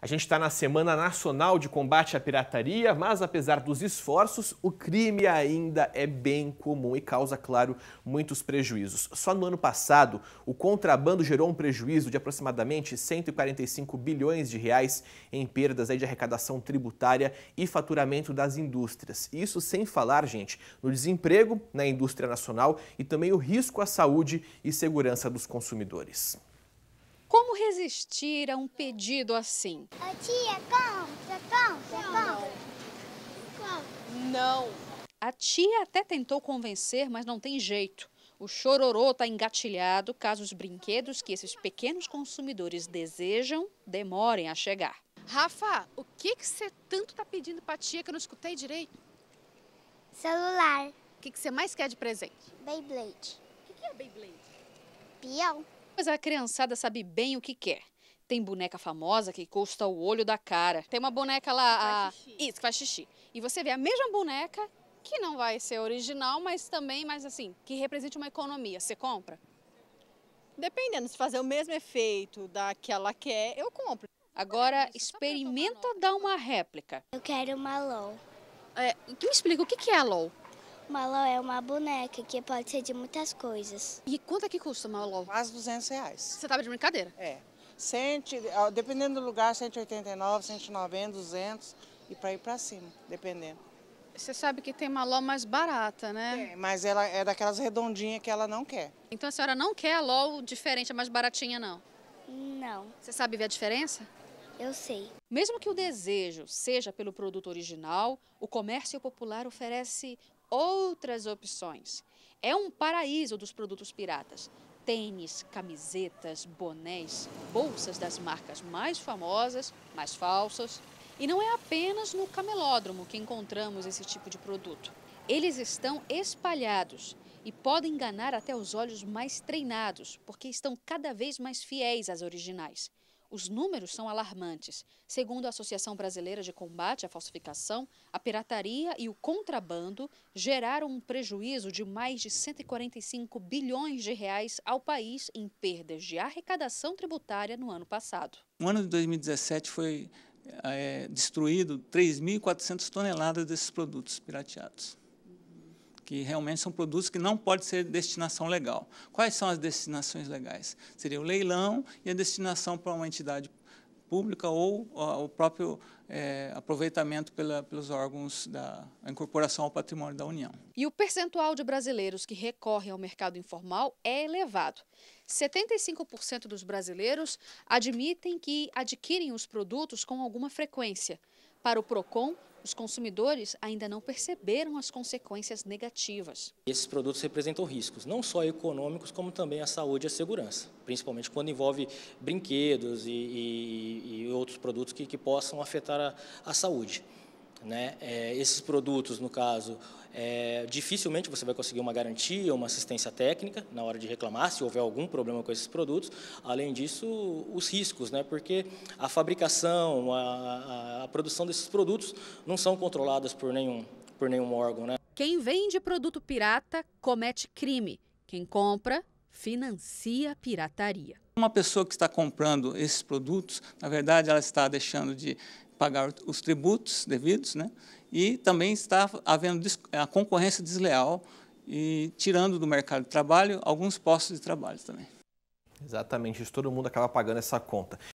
A gente está na Semana Nacional de Combate à Pirataria, mas apesar dos esforços, o crime ainda é bem comum e causa, claro, muitos prejuízos. Só no ano passado, o contrabando gerou um prejuízo de aproximadamente 145 bilhões de reais em perdas de arrecadação tributária e faturamento das indústrias. Isso sem falar, gente, no desemprego na indústria nacional e também o risco à saúde e segurança dos consumidores resistir a um pedido assim? tia, compra, compra, compra. Não. A tia até tentou convencer, mas não tem jeito. O chororô está engatilhado caso os brinquedos que esses pequenos consumidores desejam demorem a chegar. Rafa, o que que você tanto está pedindo para tia que eu não escutei direito? Celular. O que que você mais quer de presente? Beyblade. O que, que é Beyblade? Peão. Mas é, a criançada sabe bem o que quer. Tem boneca famosa que custa o olho da cara. Tem uma boneca lá, que isso, que faz xixi. E você vê a mesma boneca, que não vai ser original, mas também, mas assim, que represente uma economia. Você compra? Dependendo, se fazer o mesmo efeito da que ela quer, eu compro. Agora, experimenta dar uma réplica. Eu quero uma LOL. É, me explica, o que é a LOL? Maló é uma boneca que pode ser de muitas coisas. E quanto é que custa maló? Quase 200 reais. Você estava de brincadeira? É. 100, dependendo do lugar, 189, 190, 200 e para ir para cima, dependendo. Você sabe que tem maló mais barata, né? É, mas ela é daquelas redondinhas que ela não quer. Então a senhora não quer a LOL diferente, a mais baratinha, não? Não. Você sabe ver a diferença? Eu sei. Mesmo que o desejo seja pelo produto original, o comércio popular oferece outras opções. É um paraíso dos produtos piratas. Tênis, camisetas, bonés, bolsas das marcas mais famosas, mais falsas. E não é apenas no camelódromo que encontramos esse tipo de produto. Eles estão espalhados e podem enganar até os olhos mais treinados, porque estão cada vez mais fiéis às originais. Os números são alarmantes. Segundo a Associação Brasileira de Combate à Falsificação, a pirataria e o contrabando geraram um prejuízo de mais de 145 bilhões de reais ao país em perdas de arrecadação tributária no ano passado. No ano de 2017 foi é, destruído 3.400 toneladas desses produtos pirateados que realmente são produtos que não podem ser destinação legal. Quais são as destinações legais? Seria o leilão e a destinação para uma entidade pública ou, o próprio é, aproveitamento pela, pelos órgãos da incorporação ao patrimônio da União. E o percentual de brasileiros que recorrem ao mercado informal é elevado. 75% dos brasileiros admitem que adquirem os produtos com alguma frequência. Para o PROCON, os consumidores ainda não perceberam as consequências negativas. Esses produtos representam riscos, não só econômicos, como também à saúde e à segurança, principalmente quando envolve brinquedos e, e, e outros produtos que, que possam afetar a, a saúde. Né? É, esses produtos, no caso, é, dificilmente você vai conseguir uma garantia, uma assistência técnica na hora de reclamar, se houver algum problema com esses produtos. Além disso, os riscos, né? porque a fabricação, a, a, a produção desses produtos não são controladas por nenhum, por nenhum órgão. Né? Quem vende produto pirata comete crime. Quem compra financia a pirataria. Uma pessoa que está comprando esses produtos, na verdade, ela está deixando de pagar os tributos devidos, né? e também está havendo a concorrência desleal e tirando do mercado de trabalho alguns postos de trabalho também. Exatamente, isso todo mundo acaba pagando essa conta.